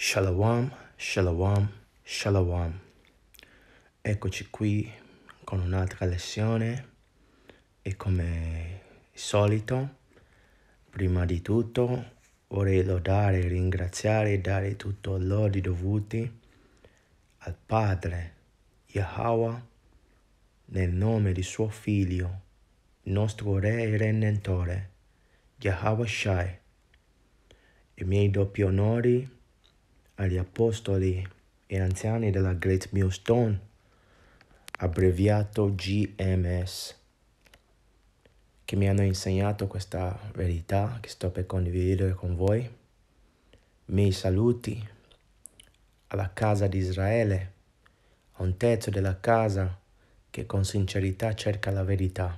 Shalom, shalom, shalom. Eccoci qui con un'altra lezione e come solito, prima di tutto vorrei lodare, ringraziare e dare tutto lodi dovuti al Padre Yahweh nel nome di suo Figlio, nostro Re e Rendentore, Yahweh Shai. I miei doppi onori agli apostoli e anziani della Great Millstone, abbreviato GMS, che mi hanno insegnato questa verità che sto per condividere con voi. Miei saluti alla casa di Israele, a un terzo della casa che con sincerità cerca la verità,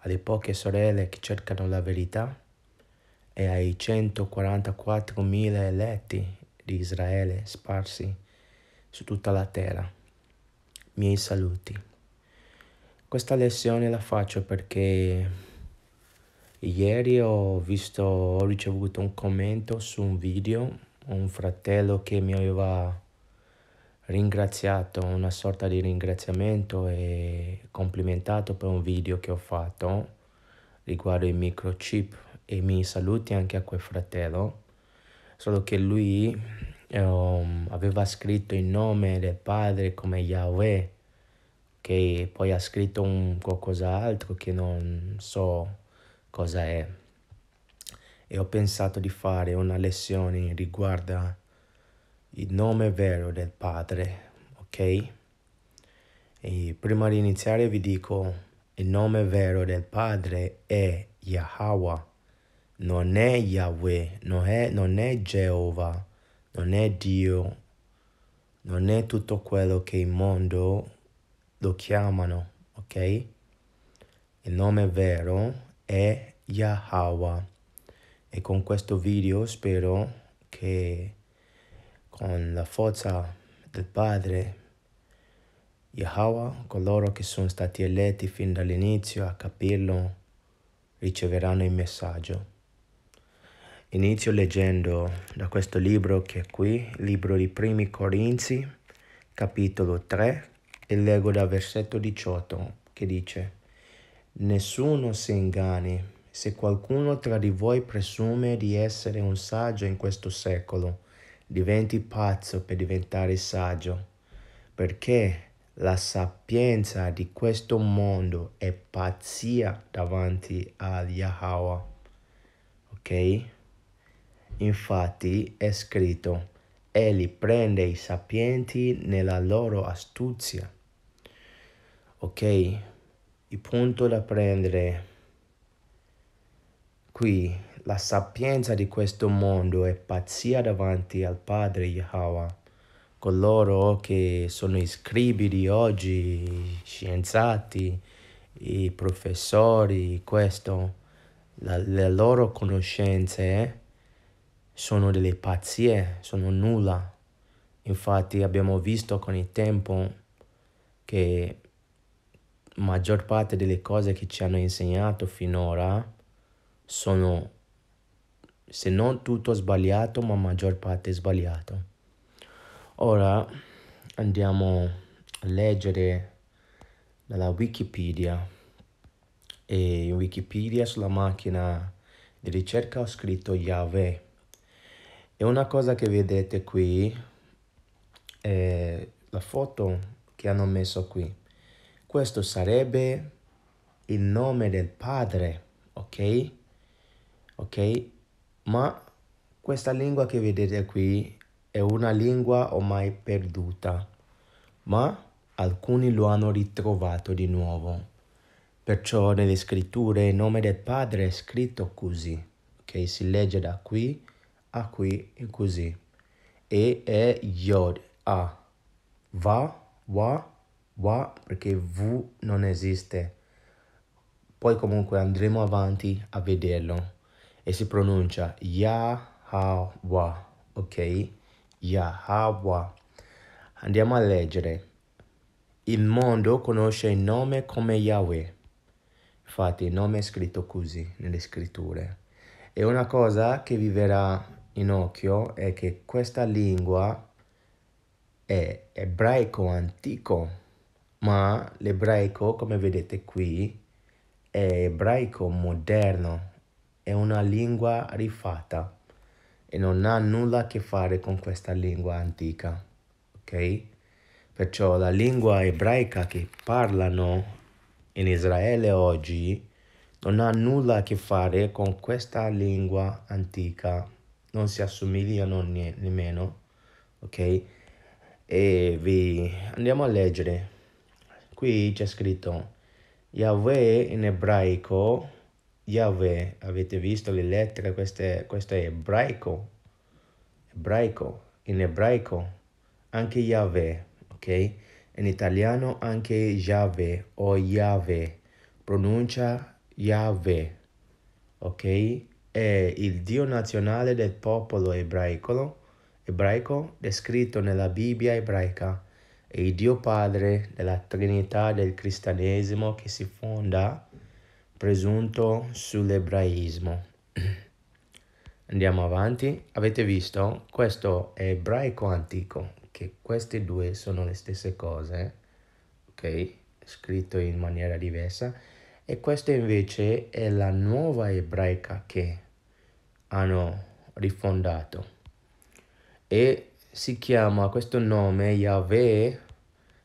alle poche sorelle che cercano la verità e ai 144.000 eletti di Israele sparsi su tutta la terra. Miei saluti. Questa lezione la faccio perché ieri ho visto, ho ricevuto un commento su un video, un fratello che mi aveva ringraziato, una sorta di ringraziamento e complimentato per un video che ho fatto riguardo il microchip e miei saluti anche a quel fratello solo che lui um, aveva scritto il nome del padre come Yahweh, che poi ha scritto un qualcos'altro che non so cosa è. E ho pensato di fare una lezione riguardo il nome vero del padre, ok? E prima di iniziare vi dico il nome vero del padre è Yahweh non è Yahweh, non è, non è Geova, non è Dio, non è tutto quello che il mondo lo chiamano, ok? Il nome vero è Yahweh e con questo video spero che con la forza del Padre Yahweh, coloro che sono stati eletti fin dall'inizio a capirlo, riceveranno il messaggio. Inizio leggendo da questo libro che è qui, il libro di Primi Corinzi, capitolo 3, e leggo dal versetto 18 che dice Nessuno si inganni, se qualcuno tra di voi presume di essere un saggio in questo secolo, diventi pazzo per diventare saggio, perché la sapienza di questo mondo è pazzia davanti a Yahweh. Ok? Infatti è scritto, Egli prende i sapienti nella loro astuzia. Ok, il punto da prendere qui, la sapienza di questo mondo è pazzia davanti al Padre Yahweh. Coloro che sono i scribi di oggi, scienziati, i professori, questo, la, le loro conoscenze sono delle pazzie, sono nulla. Infatti abbiamo visto con il tempo che la maggior parte delle cose che ci hanno insegnato finora sono, se non tutto sbagliato, ma maggior parte sbagliato. Ora andiamo a leggere dalla Wikipedia. E in Wikipedia sulla macchina di ricerca ho scritto Yahweh e una cosa che vedete qui è la foto che hanno messo qui. Questo sarebbe il nome del padre, ok? Ok? Ma questa lingua che vedete qui è una lingua ormai perduta, ma alcuni lo hanno ritrovato di nuovo. Perciò nelle scritture il nome del padre è scritto così, ok? Si legge da qui a qui così. E è Yod, A. Va, Wa, Wa, perché V non esiste. Poi comunque andremo avanti a vederlo. E si pronuncia Yahawa, ok? Yahawa. Andiamo a leggere. Il mondo conosce il nome come Yahweh. Infatti il nome è scritto così nelle scritture. È una cosa che viverà in occhio è che questa lingua è ebraico antico, ma l'ebraico, come vedete qui, è ebraico moderno, è una lingua rifatta e non ha nulla a che fare con questa lingua antica, ok? Perciò la lingua ebraica che parlano in Israele oggi non ha nulla a che fare con questa lingua antica non si assomigliano ne- nemmeno, ok? E vi andiamo a leggere. Qui c'è scritto Yahweh in ebraico, Yahweh, avete visto le lettere, queste, questo è ebraico, ebraico, in ebraico, anche Yahweh, ok? In italiano anche Yahweh o Yahweh, pronuncia Yahweh, ok? è il Dio nazionale del popolo ebraico, ebraico descritto nella Bibbia ebraica e il Dio Padre della Trinità del cristianesimo che si fonda presunto sull'ebraismo. Andiamo avanti. Avete visto? Questo è ebraico antico, che queste due sono le stesse cose, ok? Scritto in maniera diversa. E questa invece è la nuova ebraica che hanno rifondato. E si chiama questo nome Yahweh,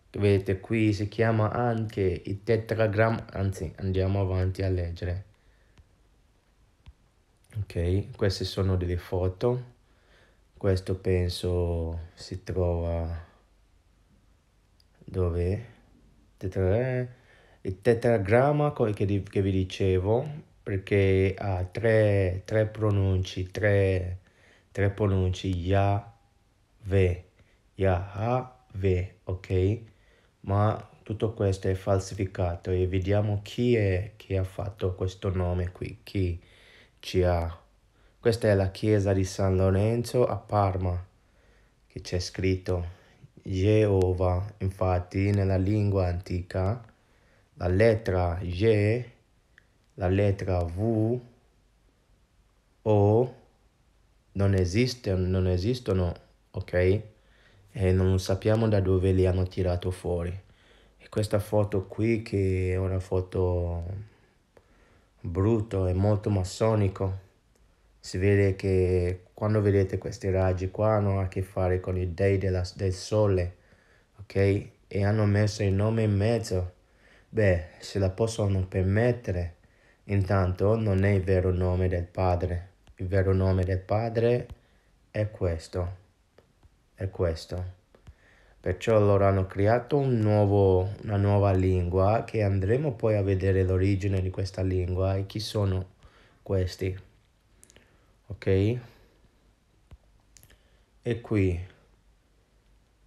che vedete qui, si chiama anche il tetragramma, anzi andiamo avanti a leggere. Ok, queste sono delle foto. Questo penso si trova dove? Tetragramma il tetragramma che, che vi dicevo, perché ha tre, tre pronunci, tre, tre pronunci, ve Yahweh, Yahweh, ok? Ma tutto questo è falsificato e vediamo chi è che ha fatto questo nome qui, chi ci ha. Questa è la chiesa di San Lorenzo a Parma, che c'è scritto Geova, infatti nella lingua antica la lettera G, la lettera V, O non esistono, non esistono ok? E non sappiamo da dove li hanno tirato fuori. E questa foto qui che è una foto brutta, e molto massonico. Si vede che quando vedete questi raggi qua hanno a che fare con i dei della, del sole, ok? E hanno messo il nome in mezzo Beh, se la possono permettere, intanto non è il vero nome del Padre. Il vero nome del Padre è questo, è questo. Perciò loro hanno creato un nuovo, una nuova lingua che andremo poi a vedere l'origine di questa lingua e chi sono questi. Ok? E qui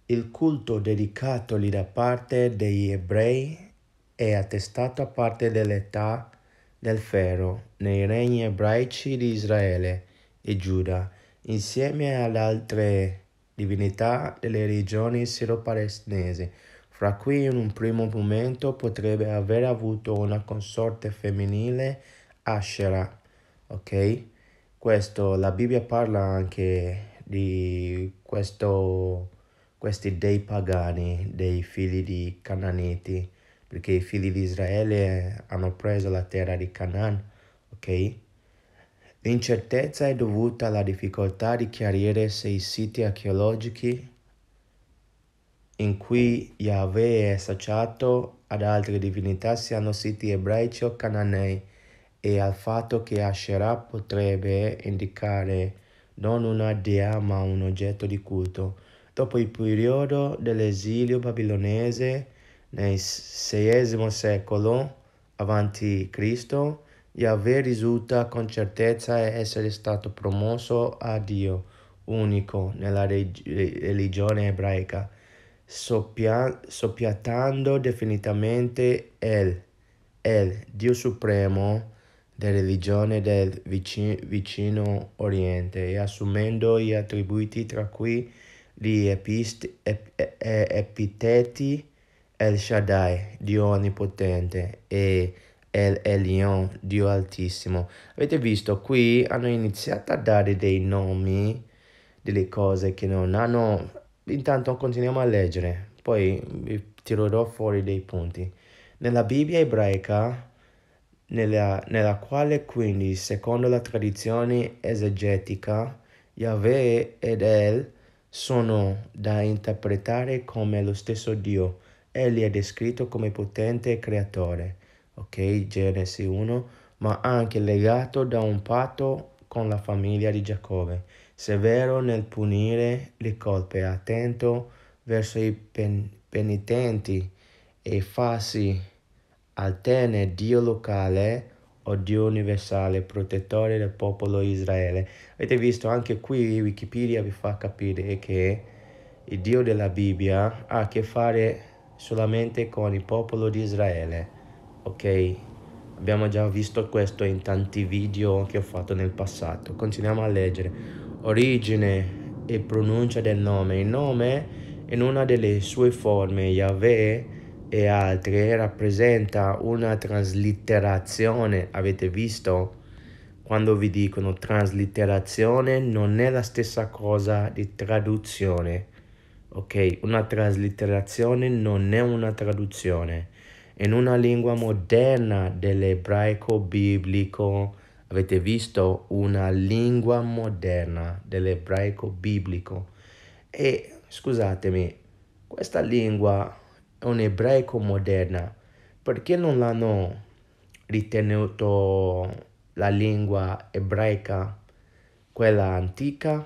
il culto dedicatogli da parte degli ebrei è attestato a parte dell'età del ferro nei regni ebraici di Israele e Giuda, insieme ad altre divinità delle regioni siro-palestinesi, fra cui in un primo momento potrebbe aver avuto una consorte femminile Asherah. Ok? Questo, la Bibbia parla anche di questo, questi dei pagani, dei figli di Cananiti perché i figli di Israele hanno preso la terra di Canaan, ok? L'incertezza è dovuta alla difficoltà di chiarire se i siti archeologici in cui Yahweh è associato ad altre divinità siano siti ebraici o cananei e al fatto che Asherah potrebbe indicare non una dea ma un oggetto di culto. Dopo il periodo dell'esilio babilonese, nel VI secolo avanti a.C. Yahweh risulta con certezza essere stato promosso a Dio unico nella religione ebraica, soppia- soppiantando definitivamente El, El, Dio supremo della religione del vicino, vicino Oriente e assumendo gli attributi tra cui gli epist- ep- epiteti El Shaddai, Dio Onnipotente, e El Elion, Dio Altissimo. Avete visto, qui hanno iniziato a dare dei nomi, delle cose che non hanno... Intanto continuiamo a leggere, poi vi tirerò fuori dei punti. Nella Bibbia ebraica, nella, nella quale quindi, secondo la tradizione esegetica, Yahweh ed El sono da interpretare come lo stesso Dio, Egli è descritto come potente creatore, ok, Genesi 1, ma anche legato da un patto con la famiglia di Giacobbe, severo nel punire le colpe, attento verso i pen penitenti e falsi, altene Dio locale o Dio universale, protettore del popolo Israele. Avete visto anche qui Wikipedia vi fa capire che il Dio della Bibbia ha a che fare solamente con il popolo di Israele, ok? Abbiamo già visto questo in tanti video che ho fatto nel passato. Continuiamo a leggere. Origine e pronuncia del nome. Il nome in una delle sue forme, Yahweh e altre, rappresenta una traslitterazione. Avete visto? Quando vi dicono traslitterazione non è la stessa cosa di traduzione Ok, una traslitterazione non è una traduzione. In una lingua moderna dell'ebraico biblico, avete visto una lingua moderna dell'ebraico biblico. E scusatemi, questa lingua è un ebraico moderna. Perché non l'hanno ritenuto la lingua ebraica, quella antica?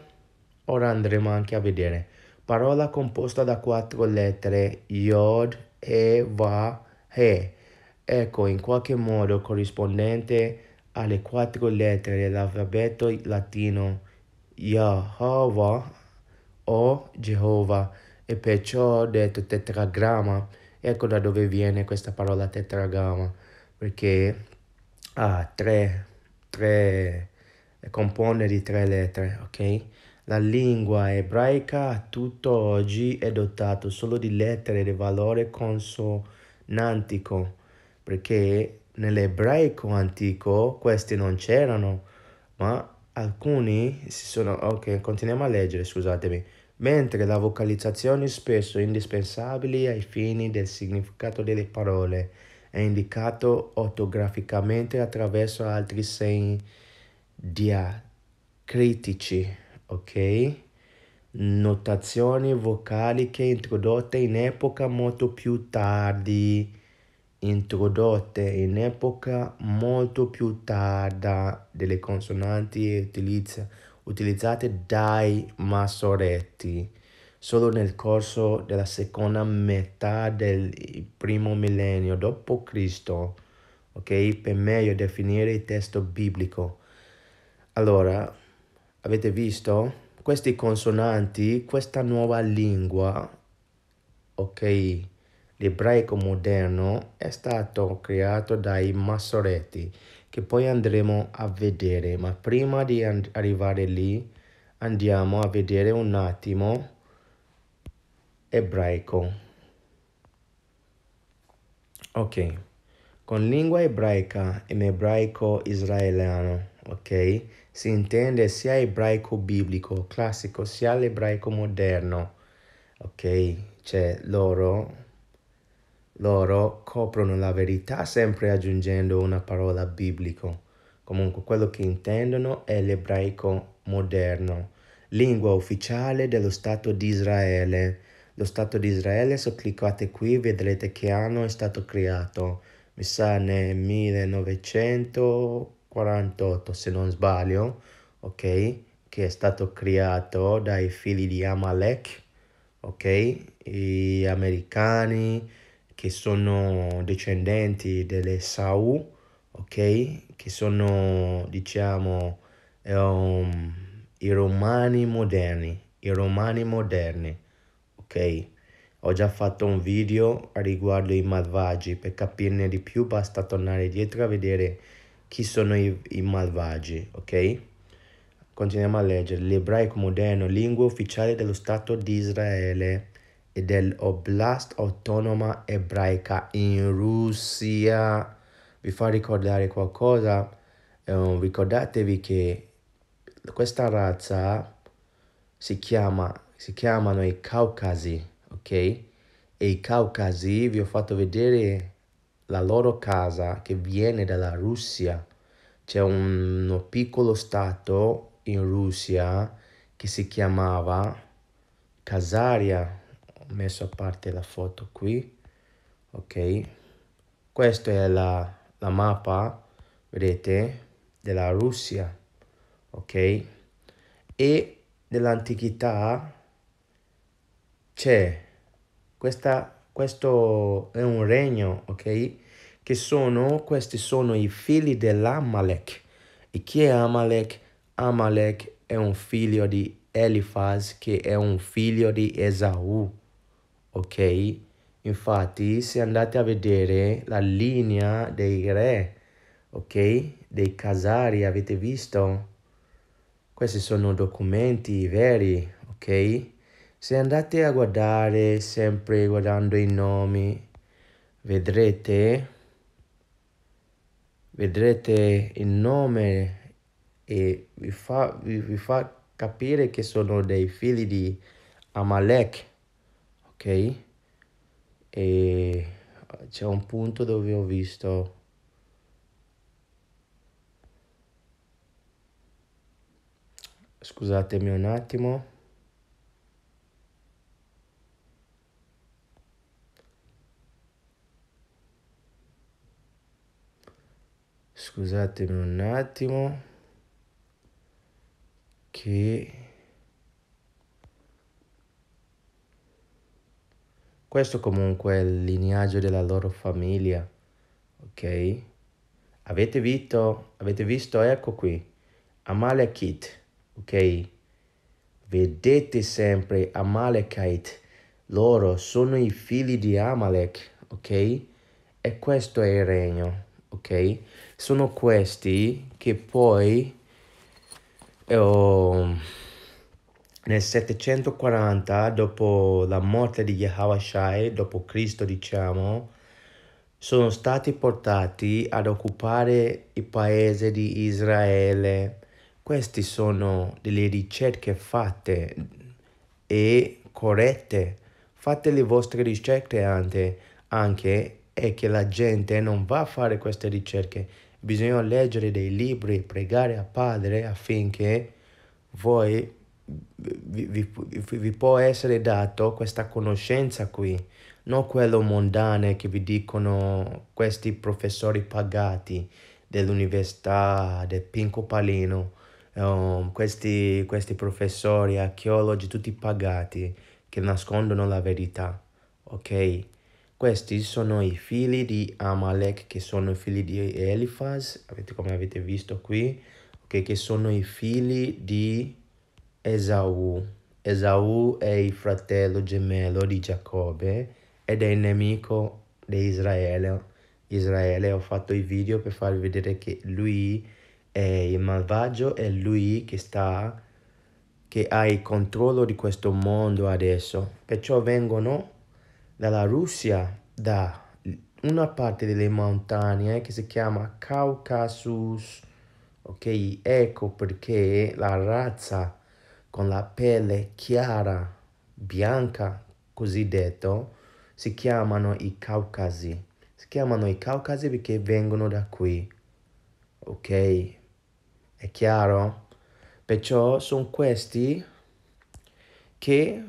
Ora andremo anche a vedere parola composta da quattro lettere Yod, E, Va, He. Ecco, in qualche modo corrispondente alle quattro lettere dell'alfabeto latino Yahova o Jehovah e perciò detto tetragramma. Ecco da dove viene questa parola tetragramma, perché ha ah, tre, tre compone di tre lettere, ok? La lingua ebraica a tutto oggi è dotata solo di lettere di valore consonantico, perché nell'ebraico antico queste non c'erano, ma alcuni si sono... Ok, continuiamo a leggere, scusatemi. Mentre la vocalizzazione spesso indispensabile ai fini del significato delle parole è indicato ortograficamente attraverso altri segni diacritici ok? Notazioni vocaliche introdotte in epoca molto più tardi, introdotte in epoca molto più tarda delle consonanti utilizza, utilizzate dai masoretti solo nel corso della seconda metà del primo millennio d.C., ok? Per meglio definire il testo biblico. Allora, Avete visto? Questi consonanti, questa nuova lingua, ok, l'ebraico moderno è stato creato dai massoretti, che poi andremo a vedere, ma prima di arrivare lì andiamo a vedere un attimo ebraico. Ok, con lingua ebraica e ebraico israeliano ok? Si intende sia ebraico biblico classico sia l'ebraico moderno, ok? Cioè loro, loro coprono la verità sempre aggiungendo una parola biblico. Comunque quello che intendono è l'ebraico moderno, lingua ufficiale dello Stato di Israele. Lo Stato di Israele, se cliccate qui, vedrete che anno è stato creato. Mi sa nel 1900 48 se non sbaglio, ok? Che è stato creato dai figli di Amalek, ok? Gli americani che sono discendenti delle Saul, ok? Che sono, diciamo, um, i romani moderni, i romani moderni, ok? Ho già fatto un video riguardo i malvagi, per capirne di più basta tornare dietro a vedere chi sono i, i malvagi, ok? Continuiamo a leggere. L'ebraico moderno, lingua ufficiale dello Stato di Israele e dell'Oblast autonoma ebraica in Russia. Vi fa ricordare qualcosa? Eh, ricordatevi che questa razza si, chiama, si chiamano i Caucasi, ok? E i Caucasi vi ho fatto vedere la loro casa che viene dalla Russia. C'è un piccolo stato in Russia che si chiamava Casaria. Ho messo a parte la foto qui. Ok. Questa è la, la mappa, vedete, della Russia. Ok. E nell'antichità c'è questa questo è un regno, ok? Che sono, questi sono i figli dell'Amalek. E chi è Amalek? Amalek è un figlio di Elifaz che è un figlio di Esau, ok? Infatti, se andate a vedere la linea dei re, ok? Dei casari, avete visto? Questi sono documenti veri, ok? Se andate a guardare sempre guardando i nomi, vedrete, vedrete il nome e vi fa, vi, vi fa capire che sono dei figli di Amalek, ok? E c'è un punto dove ho visto scusatemi un attimo scusatemi un attimo che questo comunque è il lineaggio della loro famiglia ok avete visto avete visto ecco qui amalekite ok vedete sempre Amalekite loro sono i figli di Amalek ok e questo è il regno ok sono questi che poi eh, oh, nel 740 dopo la morte di Yahweh Shai, dopo Cristo diciamo, sono stati portati ad occupare il paese di Israele. Queste sono delle ricerche fatte e corrette. Fate le vostre ricerche anche, anche e che la gente non va a fare queste ricerche Bisogna leggere dei libri, pregare a Padre affinché voi vi, vi, vi può essere dato questa conoscenza qui, non quello mondane che vi dicono questi professori pagati dell'università del Pinco Palino, um, questi, questi professori, archeologi, tutti pagati che nascondono la verità, ok? Questi sono i figli di Amalek, che sono i figli di Elifaz, avete, come avete visto qui, okay, che sono i figli di Esau. Esau è il fratello gemello di Giacobbe ed è il nemico di Israele. Israele, ho fatto i video per farvi vedere che lui è il malvagio, è lui che sta che ha il controllo di questo mondo adesso. Perciò vengono dalla Russia, da una parte delle montagne eh, che si chiama Caucasus, ok? Ecco perché la razza con la pelle chiara, bianca, cosiddetto, si chiamano i Caucasi. Si chiamano i Caucasi perché vengono da qui, ok? È chiaro? Perciò sono questi che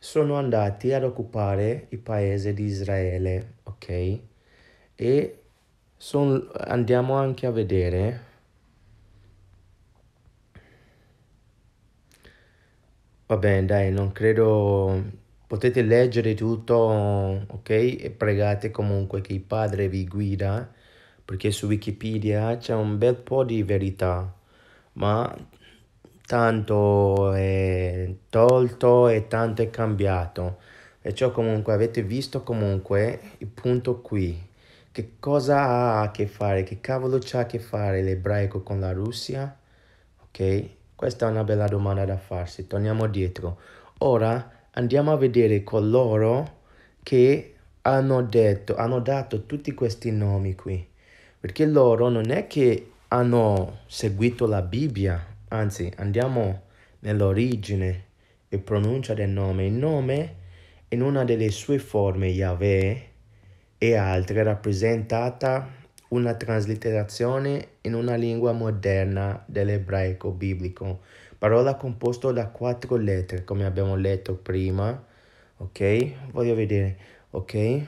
sono andati ad occupare il paese di Israele, ok? E son, andiamo anche a vedere Va bene, dai, non credo potete leggere tutto, ok? E pregate comunque che il Padre vi guida, perché su Wikipedia c'è un bel po' di verità, ma tanto è tolto e tanto è cambiato. E ciò comunque avete visto comunque il punto qui. Che cosa ha a che fare? Che cavolo c'ha a che fare l'ebraico con la Russia? Ok? Questa è una bella domanda da farsi. Torniamo dietro. Ora andiamo a vedere coloro che hanno detto, hanno dato tutti questi nomi qui. Perché loro non è che hanno seguito la Bibbia anzi andiamo nell'origine e pronuncia del nome. Il nome in una delle sue forme Yahweh e altre rappresentata una traslitterazione in una lingua moderna dell'ebraico biblico, parola composta da quattro lettere come abbiamo letto prima, ok? Voglio vedere, ok?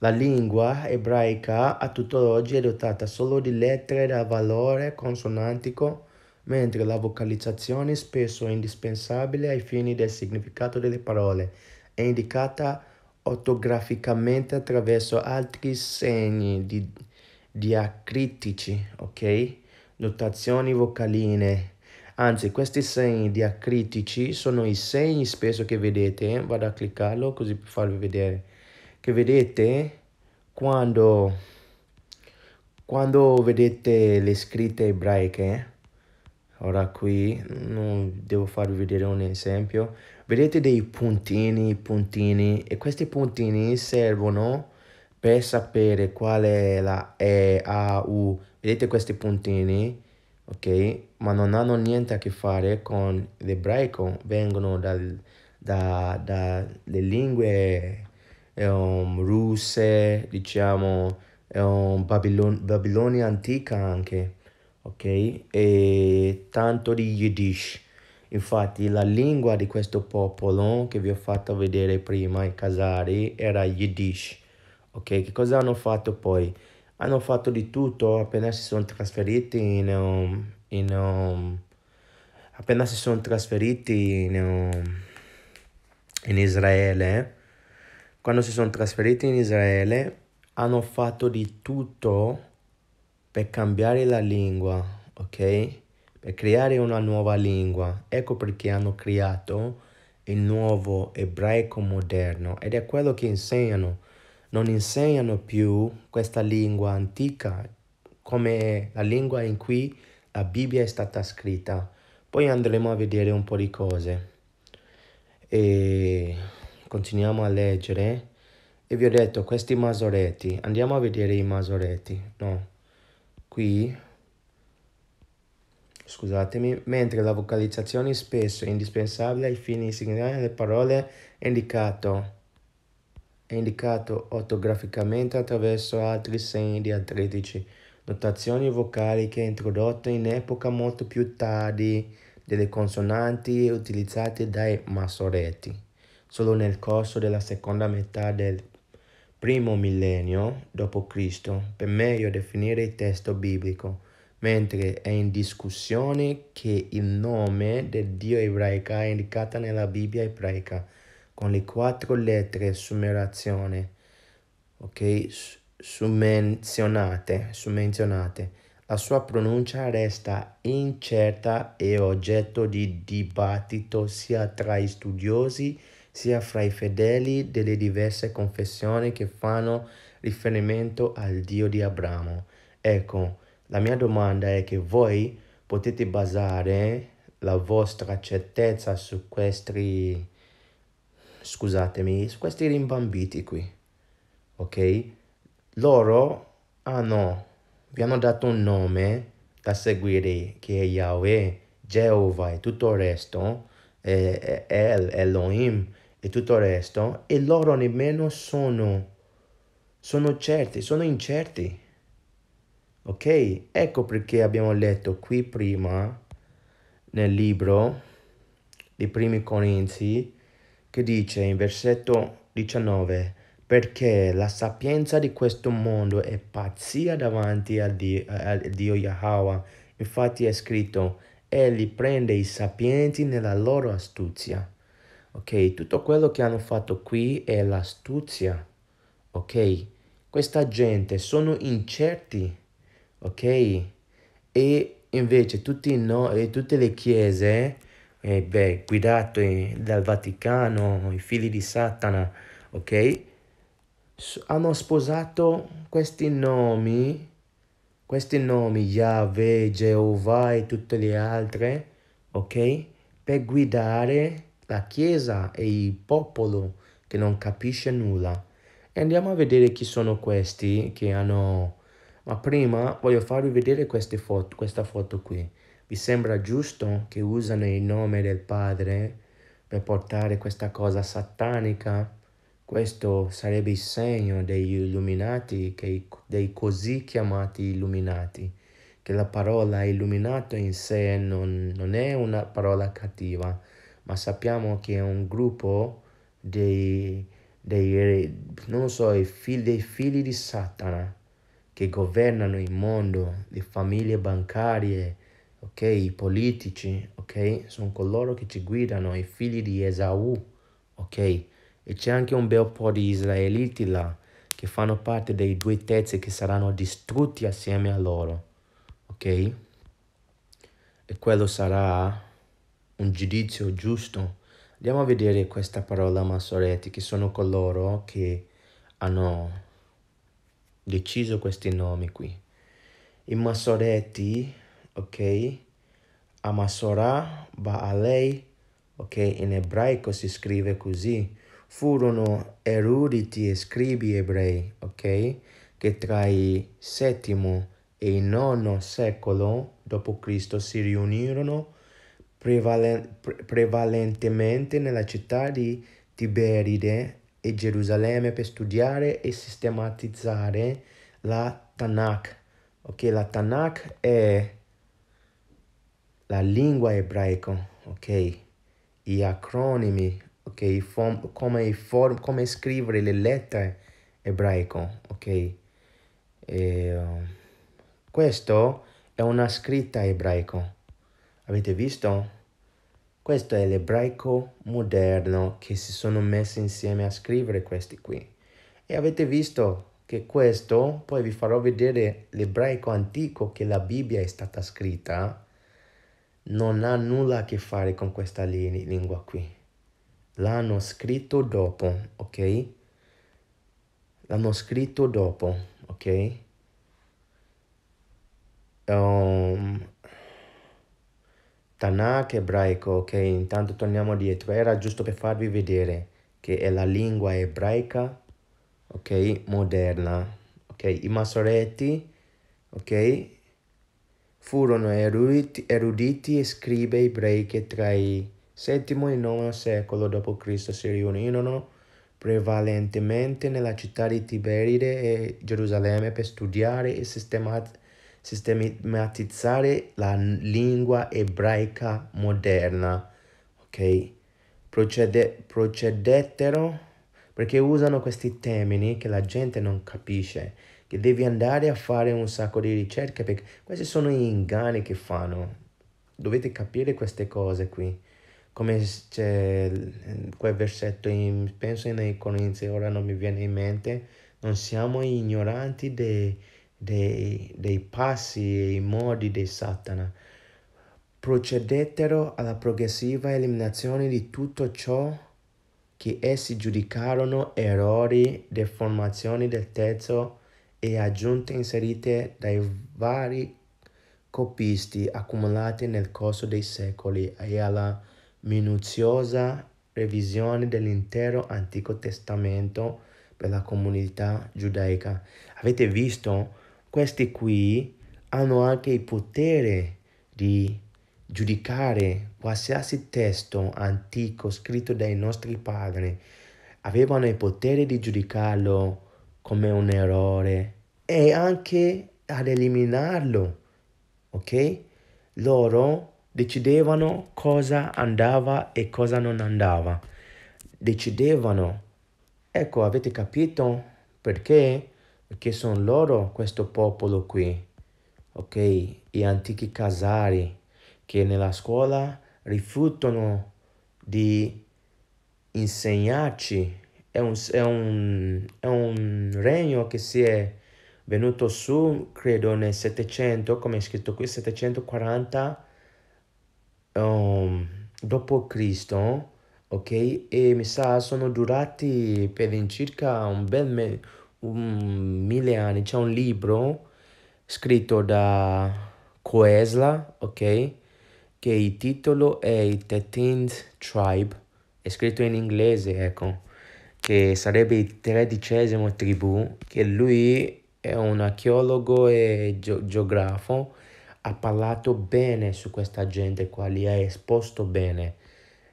La lingua ebraica a tutt'oggi è dotata solo di lettere da valore consonantico, mentre la vocalizzazione, spesso indispensabile ai fini del significato delle parole, è indicata ortograficamente attraverso altri segni di, diacritici, ok? Notazioni vocaline. Anzi, questi segni diacritici sono i segni spesso che vedete. Vado a cliccarlo così per farvi vedere che vedete quando, quando vedete le scritte ebraiche ora qui devo farvi vedere un esempio vedete dei puntini puntini e questi puntini servono per sapere qual è la E, A, U vedete questi puntini ok ma non hanno niente a che fare con l'ebraico vengono dal, da, dalle lingue um, russe, diciamo, um, Babilon- Babilonia antica anche, ok? E tanto di Yiddish. Infatti la lingua di questo popolo che vi ho fatto vedere prima i Casari era Yiddish. Ok, che cosa hanno fatto poi? Hanno fatto di tutto appena si sono trasferiti in... Um, in um, appena si sono trasferiti in, um, in Israele quando si sono trasferiti in Israele, hanno fatto di tutto per cambiare la lingua, ok? Per creare una nuova lingua. Ecco perché hanno creato il nuovo ebraico moderno ed è quello che insegnano. Non insegnano più questa lingua antica come la lingua in cui la Bibbia è stata scritta. Poi andremo a vedere un po' di cose. E continuiamo a leggere e vi ho detto questi masoretti andiamo a vedere i masoretti no? Qui, scusatemi, mentre la vocalizzazione è spesso indispensabile ai fini di segnare le parole è indicato, è indicato ortograficamente attraverso altri segni diacritici, notazioni vocali che è introdotte in epoca molto più tardi delle consonanti utilizzate dai masoretti Solo nel corso della seconda metà del primo millennio d.C. per meglio definire il testo biblico, mentre è in discussione che il nome del Dio ebraico è indicato nella Bibbia ebraica con le quattro lettere summerazione, ok? Summenzionate, summenzionate. La sua pronuncia resta incerta e oggetto di dibattito sia tra i studiosi che sia fra i fedeli delle diverse confessioni che fanno riferimento al Dio di Abramo. Ecco, la mia domanda è che voi potete basare la vostra certezza su questi, scusatemi, su questi rimbambiti qui, ok? Loro hanno, vi hanno dato un nome da seguire che è Yahweh, Jehovah e tutto il resto, è, eh, è El, Elohim, e tutto il resto, e loro nemmeno sono, sono certi, sono incerti. Ok? Ecco perché abbiamo letto qui prima, nel libro dei primi Corinzi, che dice in versetto 19, perché la sapienza di questo mondo è pazzia davanti al Dio, al Dio Yahweh. Infatti è scritto, egli prende i sapienti nella loro astuzia ok? Tutto quello che hanno fatto qui è l'astuzia, ok? Questa gente sono incerti, ok? E invece tutti no, e tutte le chiese, eh, beh, guidate dal Vaticano, i figli di Satana, ok? hanno sposato questi nomi, questi nomi, Yahweh, Geova e tutte le altre, ok? Per guidare la Chiesa e il popolo che non capisce nulla. E andiamo a vedere chi sono questi che hanno... Ma prima voglio farvi vedere foto, questa foto qui. Vi sembra giusto che usano il nome del Padre per portare questa cosa satanica? Questo sarebbe il segno degli illuminati, che, dei così chiamati illuminati, che la parola illuminato in sé non, non è una parola cattiva, ma sappiamo che è un gruppo dei, dei non so, figli, dei figli di Satana che governano il mondo, le famiglie bancarie, ok, i politici, ok, sono coloro che ci guidano, i figli di Esau, ok, e c'è anche un bel po' di israeliti là che fanno parte dei due terzi che saranno distrutti assieme a loro, ok? E quello sarà un giudizio giusto. Andiamo a vedere questa parola masoreti, che sono coloro che hanno deciso questi nomi qui. I masoreti, ok? Amasorà, Baalei, ok? In ebraico si scrive così. Furono eruditi e scribi ebrei, ok? Che tra il VII e il IX secolo d.C. si riunirono prevalentemente nella città di Tiberide e Gerusalemme per studiare e sistematizzare la Tanakh. Ok, la Tanakh è la lingua ebraica, ok? Gli acronimi, ok? Form, come, form, come scrivere le lettere ebraico, ok? E, uh, questo è una scritta ebraica Avete visto? Questo è l'ebraico moderno che si sono messi insieme a scrivere questi qui. E avete visto che questo, poi vi farò vedere l'ebraico antico che la Bibbia è stata scritta, non ha nulla a che fare con questa lingua qui. L'hanno scritto dopo, ok? L'hanno scritto dopo, ok? Um, Tanakh ebraico ok, intanto torniamo dietro era giusto per farvi vedere che è la lingua ebraica ok moderna ok i masoretti, ok furono eruditi, eruditi e scribe che tra i VII e IX secolo d.C. si riunirono prevalentemente nella città di Tiberide e Gerusalemme per studiare e sistemare sistematizzare la lingua ebraica moderna, ok? Procede, procedettero perché usano questi termini che la gente non capisce, che devi andare a fare un sacco di ricerche perché questi sono gli inganni che fanno. Dovete capire queste cose qui. Come c'è quel versetto, in, penso nei Corinzi, ora non mi viene in mente, non siamo ignoranti dei dei, dei passi e i modi di Satana, procedettero alla progressiva eliminazione di tutto ciò che essi giudicarono errori, deformazioni del terzo e aggiunte inserite dai vari copisti accumulate nel corso dei secoli e alla minuziosa revisione dell'intero Antico Testamento per la comunità giudaica. Avete visto questi qui hanno anche il potere di giudicare qualsiasi testo antico scritto dai nostri padri. Avevano il potere di giudicarlo come un errore e anche ad eliminarlo, ok? Loro decidevano cosa andava e cosa non andava. Decidevano. Ecco, avete capito perché? che sono loro questo popolo qui, ok? Gli antichi casari che nella scuola rifiutano di insegnarci. È un, è, un, è un regno che si è venuto su, credo, nel 700, come è scritto qui, 740 um, ehm, dopo Cristo, ok? E mi sa sono durati per circa un bel, me- um, mille anni c'è un libro scritto da Coesla, ok? Che il titolo è I Thirteenth Tribe, è scritto in inglese, ecco, che sarebbe il tredicesimo tribù, che lui è un archeologo e ge- geografo, ha parlato bene su questa gente qua, li ha esposto bene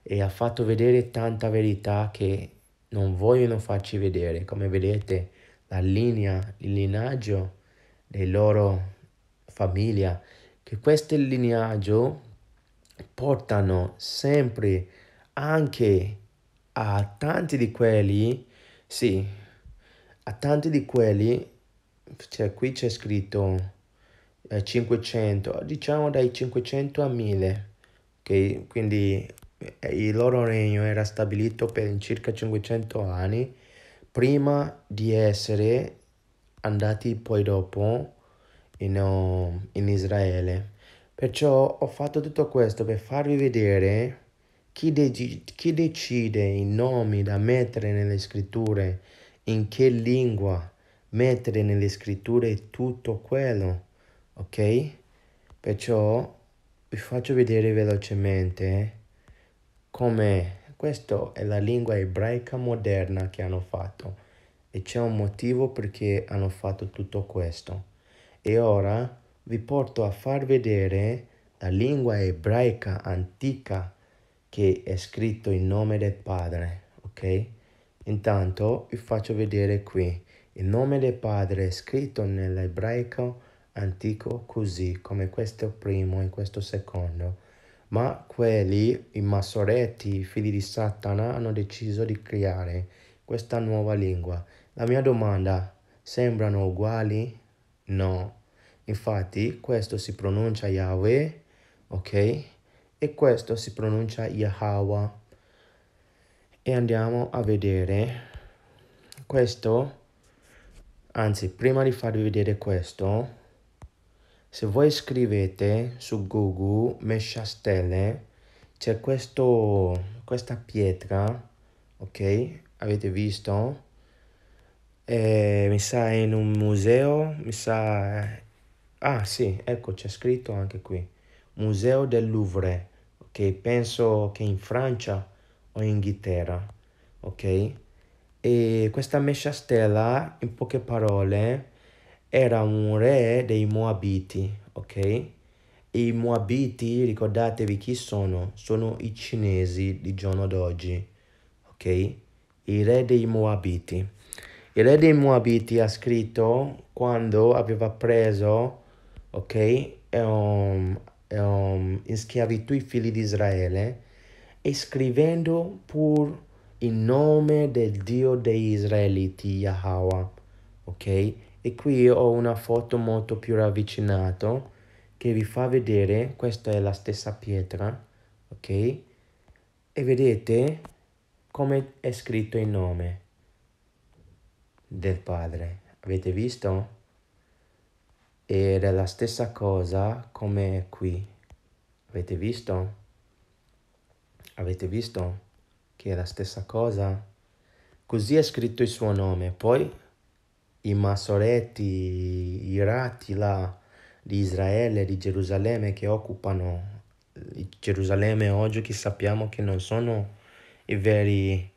e ha fatto vedere tanta verità che non vogliono farci vedere, come vedete la linea, il lineaggio dei loro famiglia, che questo lineaggio portano sempre anche a tanti di quelli, sì, a tanti di quelli, cioè qui c'è scritto eh, 500, diciamo dai 500 a 1000, okay? quindi eh, il loro regno era stabilito per circa 500 anni prima di essere andati poi dopo in, oh, in Israele. Perciò ho fatto tutto questo per farvi vedere chi, de- chi, decide i nomi da mettere nelle scritture, in che lingua mettere nelle scritture tutto quello, ok? Perciò vi faccio vedere velocemente come questa è la lingua ebraica moderna che hanno fatto e c'è un motivo perché hanno fatto tutto questo. E ora vi porto a far vedere la lingua ebraica antica che è scritto in nome del Padre, ok? Intanto vi faccio vedere qui. Il nome del Padre è scritto nell'ebraico antico così come questo primo e questo secondo ma quelli, i massoretti, figli di Satana, hanno deciso di creare questa nuova lingua. La mia domanda, sembrano uguali? No. Infatti, questo si pronuncia Yahweh, ok? E questo si pronuncia Yahweh. E andiamo a vedere questo. Anzi, prima di farvi vedere questo, se voi scrivete su Google Mescia Stelle, c'è questo, questa pietra, ok? Avete visto? E eh, mi sa in un museo, mi sa... Eh, ah sì, ecco, c'è scritto anche qui. Museo del Louvre, ok? Penso che in Francia o in Inghilterra, ok? E questa mescia stella, in poche parole, era un re dei Moabiti, ok? i Moabiti, ricordatevi chi sono, sono i cinesi di giorno d'oggi, ok? I re dei Moabiti. Il re dei Moabiti ha scritto quando aveva preso, ok, e, um, e, um, in schiavitù i figli di Israele, e scrivendo pur il nome del Dio degli Israeliti, Yahweh, ok? e qui ho una foto molto più ravvicinata che vi fa vedere questa è la stessa pietra ok e vedete come è scritto il nome del padre avete visto Ed è la stessa cosa come qui avete visto avete visto che è la stessa cosa così è scritto il suo nome poi i Masoretti, i rati là, di Israele, di Gerusalemme che occupano eh, Gerusalemme oggi che sappiamo che non sono i veri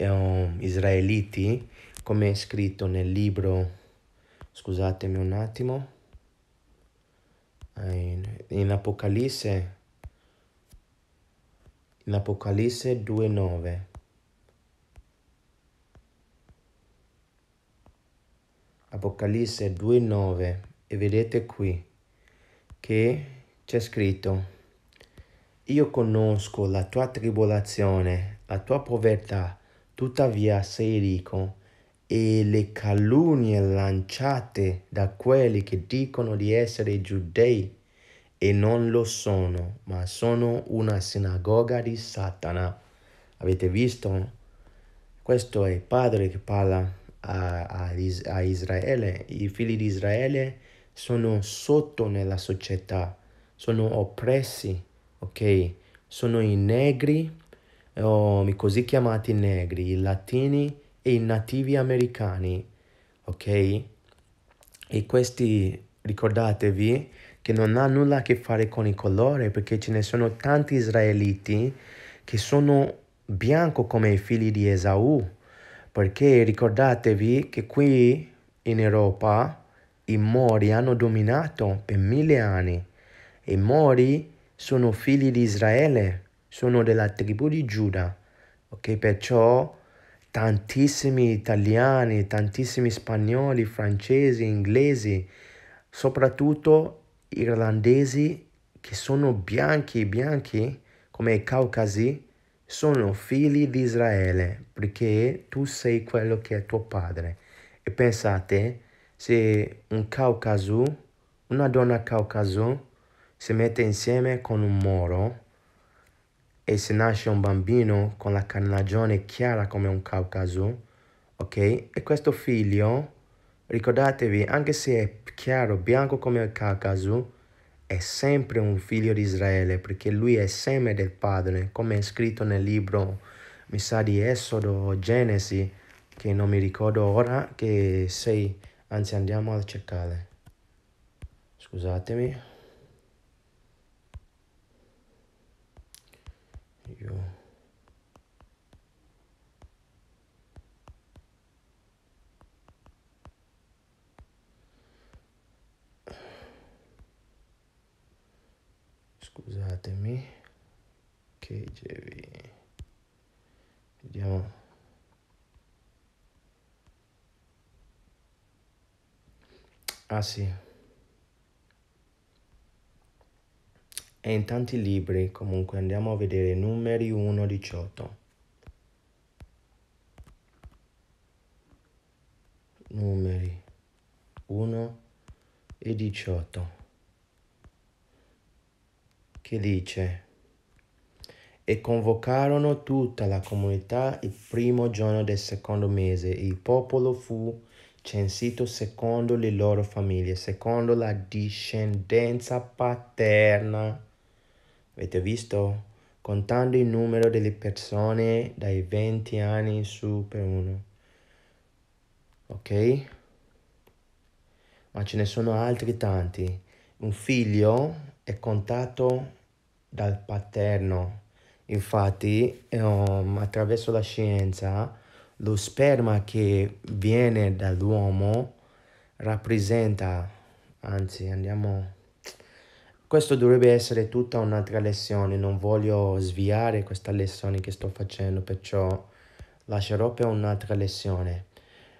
um, israeliti come è scritto nel libro scusatemi un attimo eh, in Apocalisse in Apocalisse 2.9 Apocalisse 2.9 e vedete qui che c'è scritto io conosco la tua tribolazione, la tua povertà, tuttavia sei ricco, e le calunnie lanciate da quelli che dicono di essere giudei e non lo sono, ma sono una sinagoga di Satana. Avete visto? Questo è il padre che parla a, a Israele, i figli di Israele sono sotto nella società, sono oppressi, ok? Sono i negri, oh, i così chiamati negri, i latini e i nativi americani, ok? E questi, ricordatevi, che non ha nulla a che fare con il colore, perché ce ne sono tanti israeliti che sono bianco come i figli di Esaù, perché ricordatevi che qui in Europa i Mori hanno dominato per mille anni. I Mori sono figli di Israele, sono della tribù di Giuda. Ok, perciò tantissimi italiani, tantissimi spagnoli, francesi, inglesi, soprattutto irlandesi che sono bianchi, bianchi come i caucasi, sono figli di Israele perché tu sei quello che è tuo padre. E pensate, se un caucaso, una donna caucaso, si mette insieme con un moro e se nasce un bambino con la carnagione chiara come un caucaso, ok? E questo figlio, ricordatevi, anche se è chiaro, bianco come il caucaso, è sempre un figlio di Israele perché lui è seme del padre, come è scritto nel libro, mi sa di Esodo o Genesi, che non mi ricordo ora, che sei, anzi andiamo a cercare. Scusatemi. Io. scusatemi che jevi vediamo ah sì è in tanti libri comunque andiamo a vedere numeri 1 18 numeri 1 e 18 che dice e convocarono tutta la comunità il primo giorno del secondo mese. Il popolo fu censito secondo le loro famiglie, secondo la discendenza paterna. Avete visto? Contando il numero delle persone dai 20 anni in su per uno. Ok? Ma ce ne sono altri tanti. Un figlio è contato dal paterno. Infatti, um, attraverso la scienza, lo sperma che viene dall'uomo rappresenta, anzi andiamo, questo dovrebbe essere tutta un'altra lezione, non voglio sviare questa lezione che sto facendo, perciò lascerò per un'altra lezione.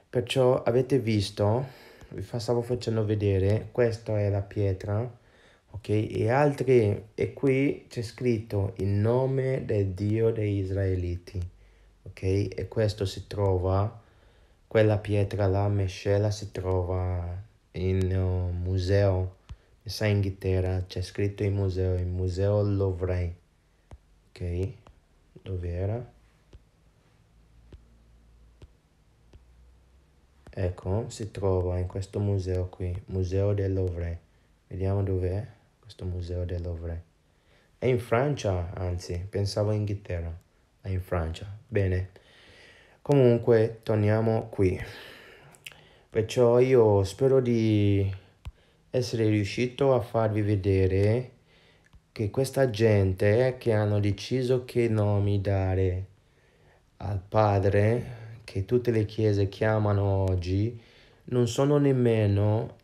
Perciò avete visto, vi stavo facendo vedere, questa è la pietra, ok? E altri, e qui c'è scritto il nome del Dio degli Israeliti, ok? E questo si trova, quella pietra là, Mescela, si trova in uh, museo, mi Inghilterra, c'è scritto in museo, in museo Louvre, ok? Dove era? Ecco, si trova in questo museo qui, Museo del Louvre. Vediamo dov'è questo museo del Louvre. È in Francia, anzi, pensavo in Inghilterra, è in Francia. Bene, comunque torniamo qui. Perciò io spero di essere riuscito a farvi vedere che questa gente che hanno deciso che nomi dare al padre che tutte le chiese chiamano oggi non sono nemmeno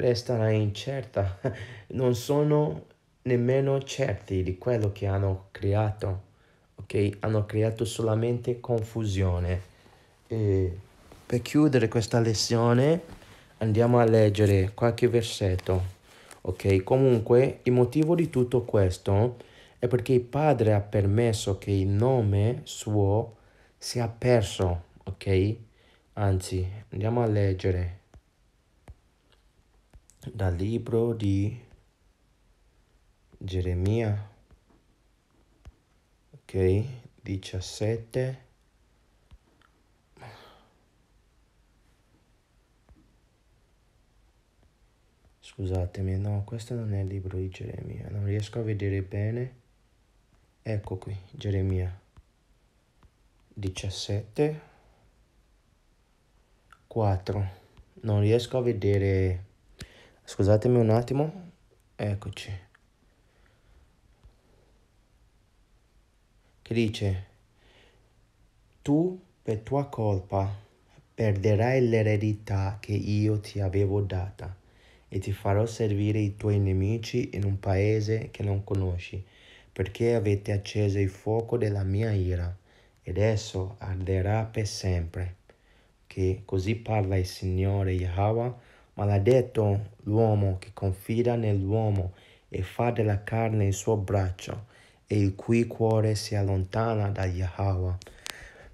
restano incerta, non sono nemmeno certi di quello che hanno creato, ok? Hanno creato solamente confusione. E per chiudere questa lezione andiamo a leggere qualche versetto, ok? Comunque il motivo di tutto questo è perché il Padre ha permesso che il nome suo sia perso, ok? Anzi, andiamo a leggere dal libro di Geremia, ok? 17. Scusatemi, no, questo non è il libro di Geremia, non riesco a vedere bene. Ecco qui, Geremia 17, 4. Non riesco a vedere Scusatemi un attimo, eccoci. Che dice, tu per tua colpa perderai l'eredità che io ti avevo data e ti farò servire i tuoi nemici in un paese che non conosci, perché avete acceso il fuoco della mia ira ed esso arderà per sempre. Che così parla il Signore Yahweh Maledetto l'uomo che confida nell'uomo e fa della carne il suo braccio e il cui cuore si allontana da Yahweh.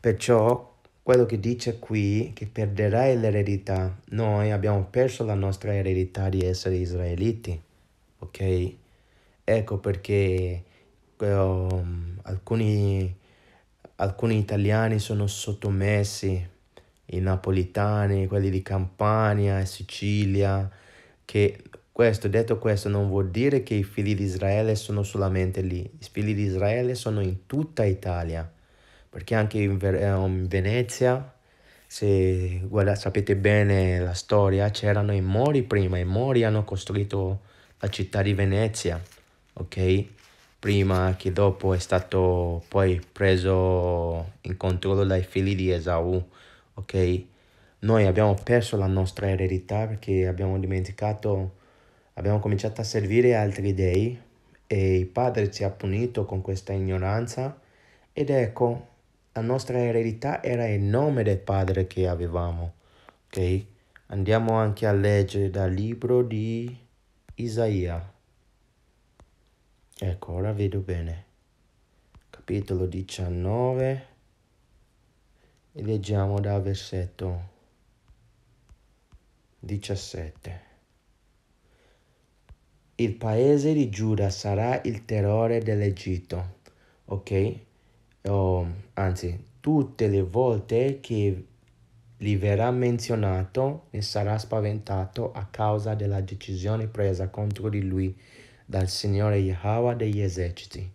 Perciò quello che dice qui che perderai l'eredità, noi abbiamo perso la nostra eredità di essere israeliti, ok? Ecco perché um, alcuni, alcuni italiani sono sottomessi i napolitani, quelli di Campania e Sicilia, che questo, detto questo, non vuol dire che i figli di Israele sono solamente lì, i figli di Israele sono in tutta Italia, perché anche in, eh, in Venezia, se guarda, sapete bene la storia, c'erano i Mori prima, i Mori hanno costruito la città di Venezia, ok? Prima che dopo è stato poi preso in controllo dai figli di Esau ok? Noi abbiamo perso la nostra eredità perché abbiamo dimenticato, abbiamo cominciato a servire altri dei e il Padre ci ha punito con questa ignoranza ed ecco, la nostra eredità era il nome del Padre che avevamo, ok? Andiamo anche a leggere dal libro di Isaia. Ecco, ora vedo bene. Capitolo 19 e leggiamo dal versetto 17. Il paese di Giuda sarà il terrore dell'Egitto, ok? Oh, anzi, tutte le volte che li verrà menzionato e sarà spaventato a causa della decisione presa contro di lui dal Signore Yahweh degli eserciti.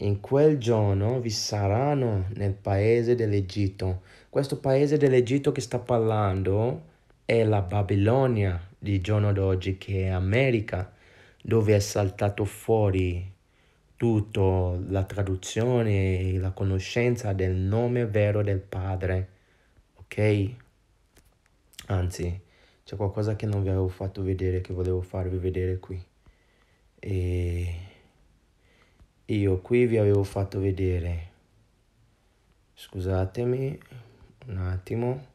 In quel giorno vi saranno nel paese dell'Egitto. Questo paese dell'Egitto che sta parlando è la Babilonia di giorno d'oggi, che è America, dove è saltato fuori tutto la traduzione e la conoscenza del nome vero del Padre. Ok? Anzi, c'è qualcosa che non vi avevo fatto vedere, che volevo farvi vedere qui. E io qui vi avevo fatto vedere scusatemi un attimo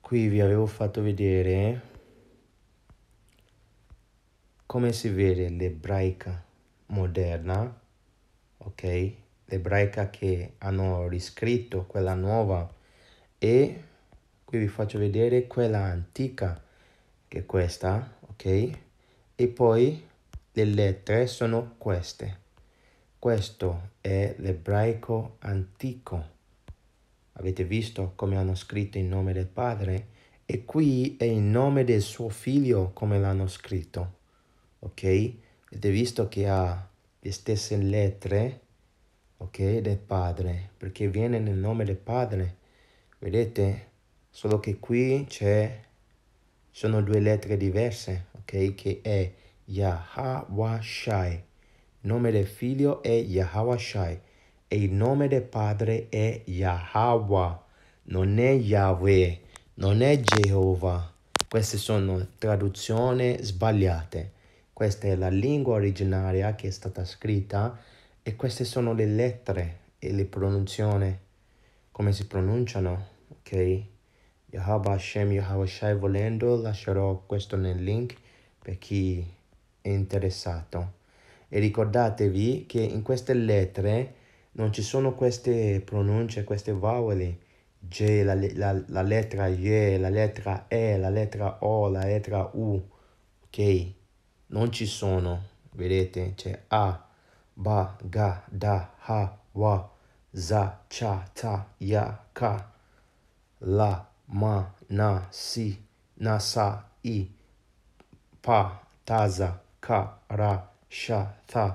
qui vi avevo fatto vedere come si vede l'ebraica moderna ok l'ebraica che hanno riscritto quella nuova e qui vi faccio vedere quella antica che è questa ok e poi le lettere sono queste. Questo è l'ebraico antico. Avete visto come hanno scritto il nome del padre? E qui è il nome del suo figlio come l'hanno scritto. Ok? Avete visto che ha le stesse lettere, ok, del padre, perché viene nel nome del padre. Vedete? Solo che qui c'è, sono due lettere diverse, ok, che è Yahawashai. Nome del figlio è Yahawashai e il nome del padre è Yahawah. Non è Yahweh, non è Jehovah. Queste sono traduzioni sbagliate. Questa è la lingua originaria che è stata scritta e queste sono le lettere e le pronunzioni, come si pronunciano, ok? Yahweh Hashem, Yahweh Shai, volendo lascerò questo nel link per chi interessato. E ricordatevi che in queste lettere non ci sono queste pronunce, queste voweli. J, la, la, la lettera Y, la lettera E, la lettera O, la lettera U. Ok? Non ci sono. Vedete? C'è A, Ba, Ga, Da, Ha, Wa, Za, Cha, Ta, Ya, Ka. La, Ma, Na, Si, Na, Sa, I, Pa, Taza ka, ra, sha, tha.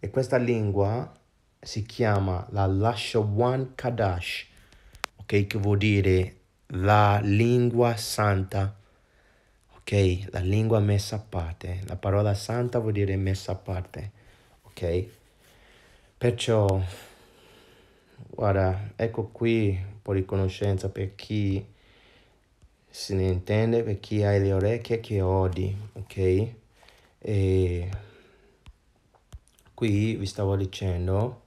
E questa lingua si chiama la Lashawan Kadash, ok? Che vuol dire la lingua santa, ok? La lingua messa a parte. La parola santa vuol dire messa a parte, ok? Perciò, guarda, ecco qui un po' di conoscenza per chi se ne intende, per chi ha le orecchie che odi, ok? e qui vi stavo dicendo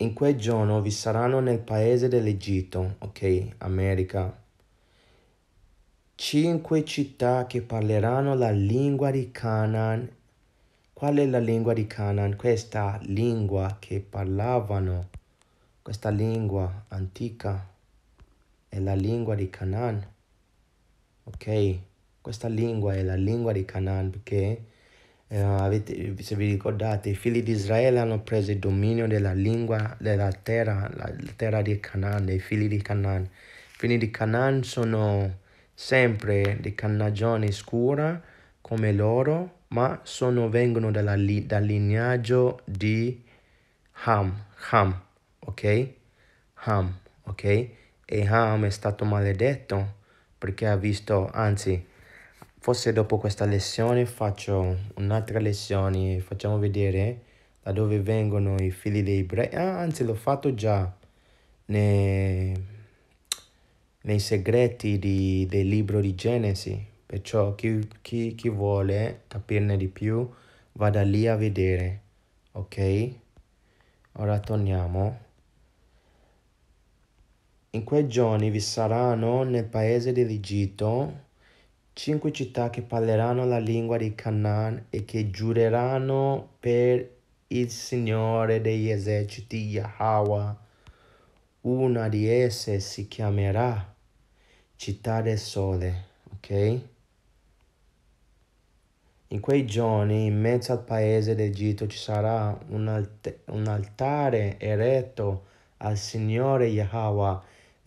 in quel giorno vi saranno nel paese dell'Egitto, ok, America, cinque città che parleranno la lingua di Canaan. Qual è la lingua di Canaan? Questa lingua che parlavano, questa lingua antica, è la lingua di Canaan, ok? Questa lingua è la lingua di Canaan perché eh, avete, se vi ricordate i figli di Israele hanno preso il dominio della lingua della terra, la, la terra di Canaan, dei figli di Canaan. I figli di Canaan sono sempre di cannagione scura come loro, ma sono, vengono dalla, dal lignaggio di Ham, Ham, ok? Ham, ok? E Ham è stato maledetto perché ha visto, anzi, Forse dopo questa lezione faccio un'altra lezione, e facciamo vedere da dove vengono i figli dei ebrei. Ah, anzi, l'ho fatto già nei, nei segreti di, del libro di Genesi. Perciò chi, chi, chi vuole capirne di più vada lì a vedere, ok? Ora torniamo. In quei giorni vi saranno nel paese dell'Egitto cinque città che parleranno la lingua di Canaan e che giureranno per il Signore degli eserciti Yahweh. Una di esse si chiamerà Città del Sole, ok? In quei giorni, in mezzo al paese d'Egitto, ci sarà un, alt- un altare eretto al Signore Yahweh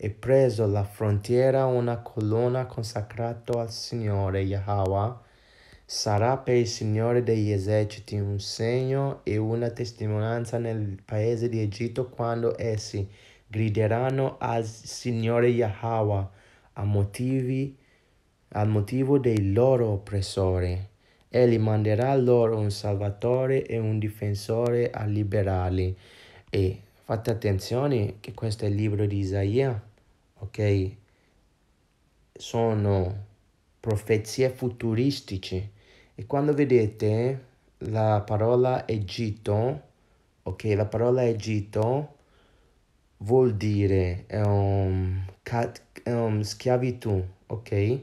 e preso la frontiera una colonna consacrata al Signore Yahweh, sarà per il Signore degli eserciti un segno e una testimonianza nel paese di Egitto quando essi grideranno al Signore Yahweh a motivi, al motivo dei loro oppressori. Egli manderà loro un salvatore e un difensore a liberarli. E fate attenzione che questo è il libro di Isaia ok? Sono profezie futuristiche e quando vedete la parola Egitto, ok? La parola Egitto vuol dire um, cat, um, schiavitù, ok?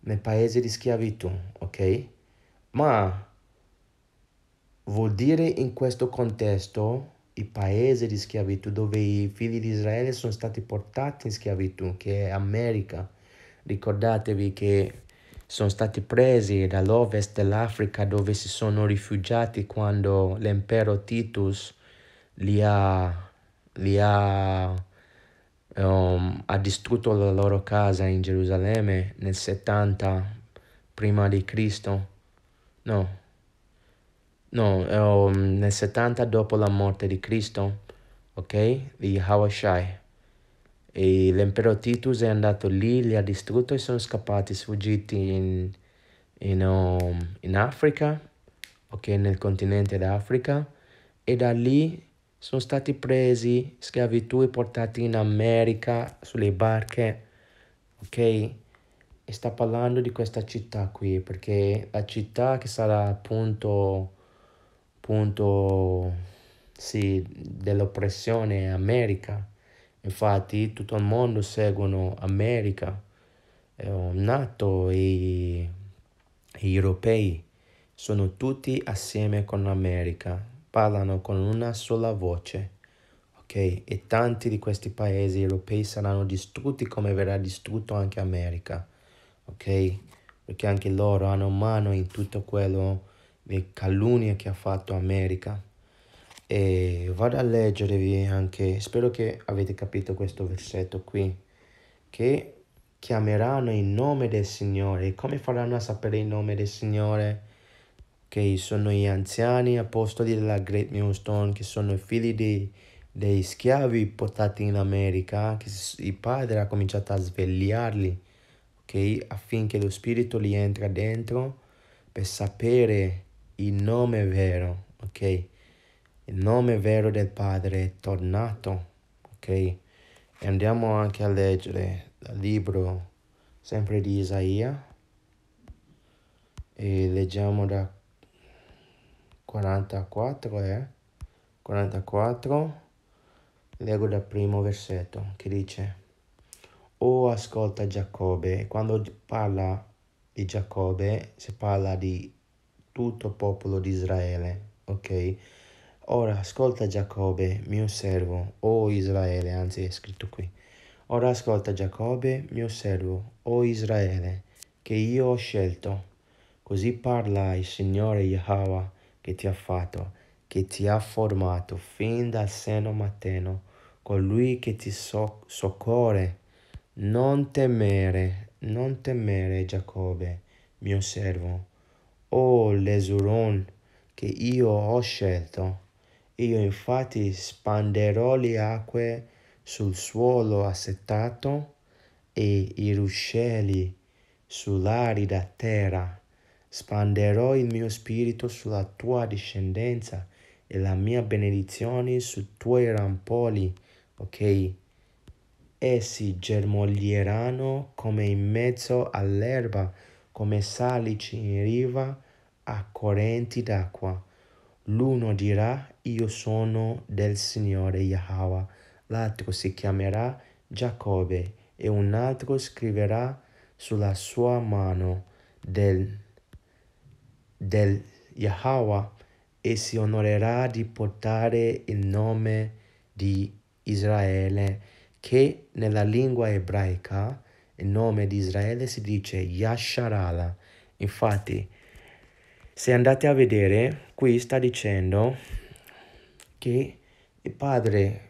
Nel paese di schiavitù, ok? Ma vuol dire in questo contesto i paesi di schiavitù, dove i figli di Israele sono stati portati in schiavitù, che è America. Ricordatevi che sono stati presi dall'ovest dell'Africa dove si sono rifugiati quando l'impero Titus li ha, li ha, um, ha distrutto la loro casa in Gerusalemme nel 70 prima di Cristo. No, no, eh, nel 70 dopo la morte di Cristo, ok, di Hawashai. E l'impero Titus è andato lì, li ha distrutti e sono scappati, sfuggiti in, in, um, in Africa, ok, nel continente d'Africa, e da lì sono stati presi schiavitù e portati in America sulle barche, ok? E sta parlando di questa città qui, perché la città che sarà appunto appunto sì, dell'oppressione America. Infatti tutto il mondo seguono America, eh, NATO e, e europei sono tutti assieme con l'America, parlano con una sola voce. Okay? E tanti di questi paesi europei saranno distrutti come verrà distrutto anche America. Ok? Perché anche loro hanno mano in tutto quello le calunnie che ha fatto America e vado a leggervi anche, spero che avete capito questo versetto qui, che chiameranno il nome del Signore. come faranno a sapere il nome del Signore? Che sono gli anziani apostoli della Great Millstone, che sono i figli di, dei schiavi portati in America, che il padre ha cominciato a svegliarli, ok? affinché lo Spirito li entra dentro per sapere il nome vero, ok? Il nome vero del Padre è tornato, ok? E andiamo anche a leggere il libro sempre di Isaia e leggiamo da 44, eh? 44, leggo dal primo versetto che dice O oh, ascolta Giacobbe, quando parla di Giacobbe si parla di tutto popolo di Israele, ok? Ora ascolta Giacobbe, mio servo, o oh Israele, anzi è scritto qui. Ora ascolta Giacobbe, mio servo, o oh Israele, che io ho scelto. Così parla il Signore Yahweh che ti ha fatto, che ti ha formato fin dal seno materno, colui che ti so soccorre. Non temere, non temere Giacobbe, mio servo, o l'esuron che io ho scelto. Io infatti spanderò le acque sul suolo assetato e i ruscelli sull'arida terra. Spanderò il mio spirito sulla tua discendenza e la mia benedizione sui tuoi rampoli, ok? Essi germoglieranno come in mezzo all'erba come salici in riva a correnti d'acqua. L'uno dirà io sono del Signore Yahweh, l'altro si chiamerà Giacobbe e un altro scriverà sulla sua mano del, del Yahweh e si onorerà di portare il nome di Israele che nella lingua ebraica il nome di Israele si dice Yasharala. Infatti, se andate a vedere, qui sta dicendo che il Padre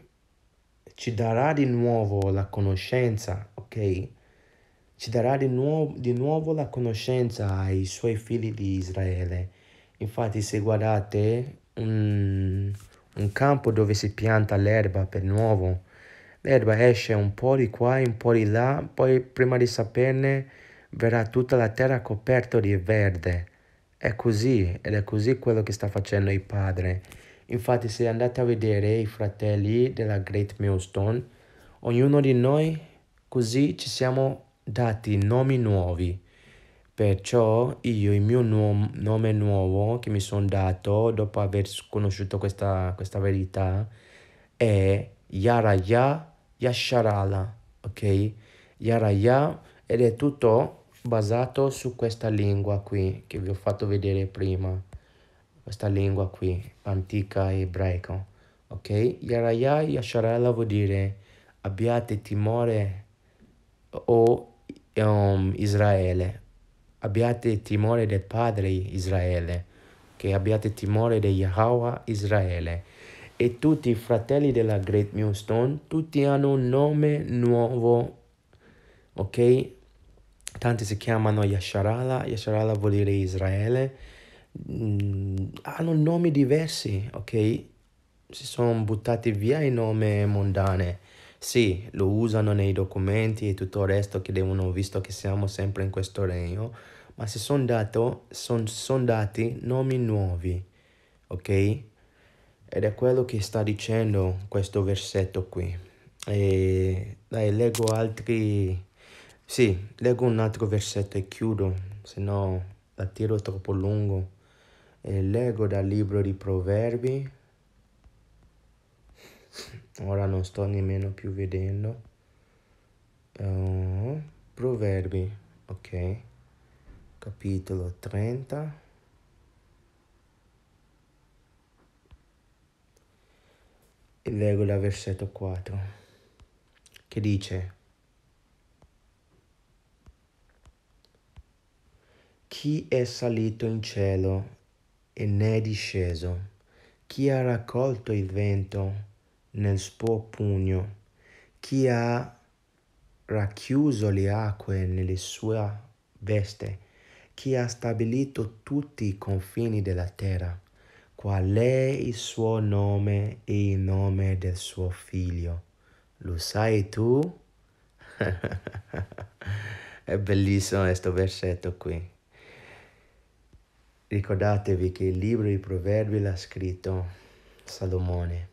ci darà di nuovo la conoscenza, ok? Ci darà di nuovo, di nuovo la conoscenza ai suoi figli di Israele. Infatti, se guardate un, un campo dove si pianta l'erba per nuovo, l'erba esce un po' di qua e un po' di là, poi prima di saperne verrà tutta la terra coperta di verde. È così ed è così quello che sta facendo il padre. Infatti se andate a vedere i fratelli della Great Millstone, ognuno di noi così ci siamo dati nomi nuovi. Perciò io il mio nu- nome nuovo che mi sono dato dopo aver conosciuto questa, questa verità è Yaraya Yasharala, ok? Yaraya ed è tutto basato su questa lingua qui che vi ho fatto vedere prima. Questa lingua qui, antica ebraica, ok? Yaraya Yasharala vuol dire abbiate timore o um, Israele, abbiate timore del Padre Israele, che abbiate timore di Yahweh Israele e tutti i fratelli della Great Millstone, tutti hanno un nome nuovo, ok? Tanti si chiamano Yasharala, Yasharala vuol dire Israele, mm, hanno nomi diversi, ok? Si sono buttati via i nomi mondane. Sì, lo usano nei documenti e tutto il resto che devono, visto che siamo sempre in questo regno, ma si sono son, son dati nomi nuovi, ok? Ed è quello che sta dicendo questo versetto qui. E dai, leggo altri... Sì, leggo un altro versetto e chiudo, se no la tiro troppo lungo. E leggo dal libro di Proverbi. Ora non sto nemmeno più vedendo. Uh, proverbi, ok. Capitolo 30. e leggo dal versetto 4, che dice, Chi è salito in cielo e ne è disceso? Chi ha raccolto il vento nel suo pugno? Chi ha racchiuso le acque nelle sue veste? Chi ha stabilito tutti i confini della terra? Qual è il suo nome e il nome del suo figlio? Lo sai tu? è bellissimo questo versetto qui. Ricordatevi che il libro di Proverbi l'ha scritto Salomone.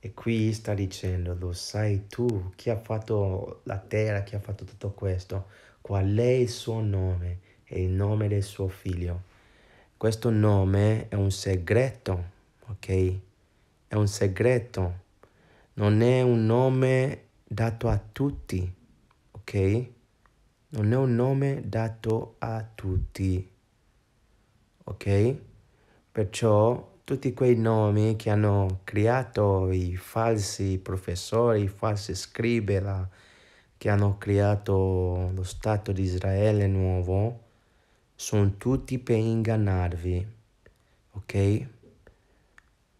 E qui sta dicendo, lo sai tu, chi ha fatto la terra, chi ha fatto tutto questo, qual è il suo nome e il nome del suo figlio. Questo nome è un segreto, ok? È un segreto. Non è un nome dato a tutti, ok? Non è un nome dato a tutti, ok? Perciò tutti quei nomi che hanno creato i falsi professori, i falsi scribera, che hanno creato lo Stato di Israele nuovo, sono tutti per ingannarvi, ok?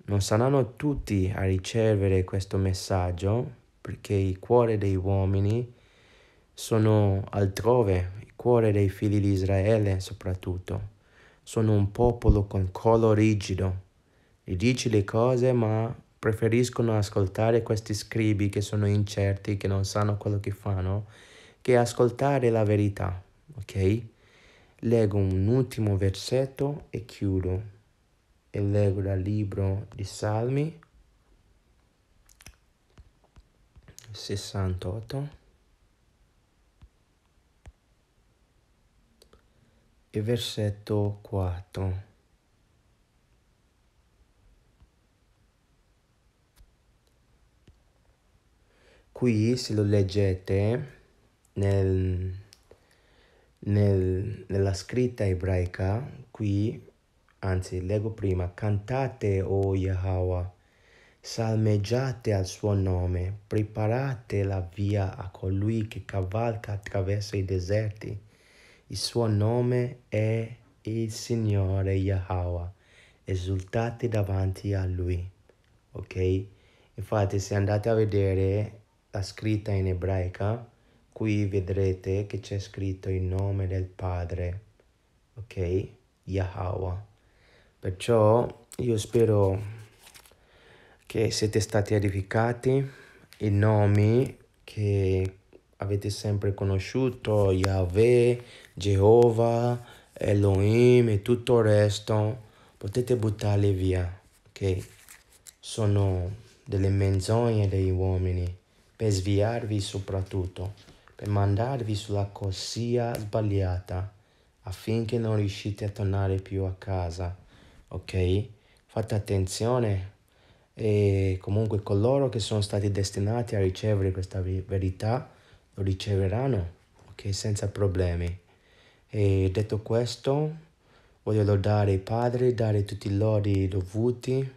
Non saranno tutti a ricevere questo messaggio perché il cuore dei uomini sono altrove, il cuore dei figli di Israele soprattutto. Sono un popolo con collo rigido. E dici le cose ma preferiscono ascoltare questi scribi che sono incerti, che non sanno quello che fanno, che ascoltare la verità, ok? Leggo un ultimo versetto e chiudo. E leggo dal libro di Salmi 68 e versetto 4. Qui se lo leggete nel nel, nella scritta ebraica, qui, anzi leggo prima, cantate o oh Yahweh, salmeggiate al suo nome, preparate la via a colui che cavalca attraverso i deserti. Il suo nome è il Signore Yahweh, esultate davanti a lui. Ok? Infatti se andate a vedere la scritta in ebraica, Qui vedrete che c'è scritto il nome del Padre, ok? Yahweh. Perciò io spero che siete stati edificati, i nomi che avete sempre conosciuto, Yahweh, Jehovah, Elohim e tutto il resto, potete buttarli via, ok? Sono delle menzogne degli uomini, per sviarvi soprattutto per mandarvi sulla corsia sbagliata affinché non riuscite a tornare più a casa, ok? Fate attenzione e comunque coloro che sono stati destinati a ricevere questa verità lo riceveranno, ok? Senza problemi. E detto questo, voglio lodare i padri, dare tutti i lodi dovuti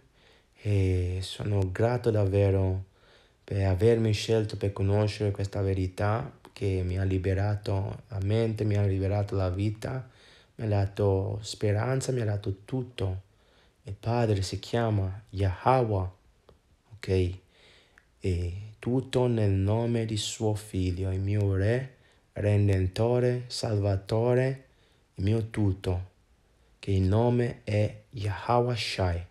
e sono grato davvero per avermi scelto per conoscere questa verità che mi ha liberato la mente, mi ha liberato la vita, mi ha dato speranza, mi ha dato tutto. Il Padre si chiama Yahweh, ok? E tutto nel nome di suo Figlio, il mio Re, Redentore, Salvatore, il mio tutto, che il nome è Yahweh Shai.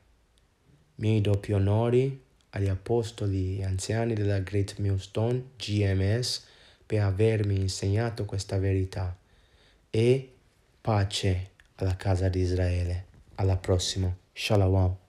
Mi doppio onori agli apostoli e anziani della Great Millstone, GMS, per avermi insegnato questa verità e pace alla casa di Israele. Alla prossima. Shalom.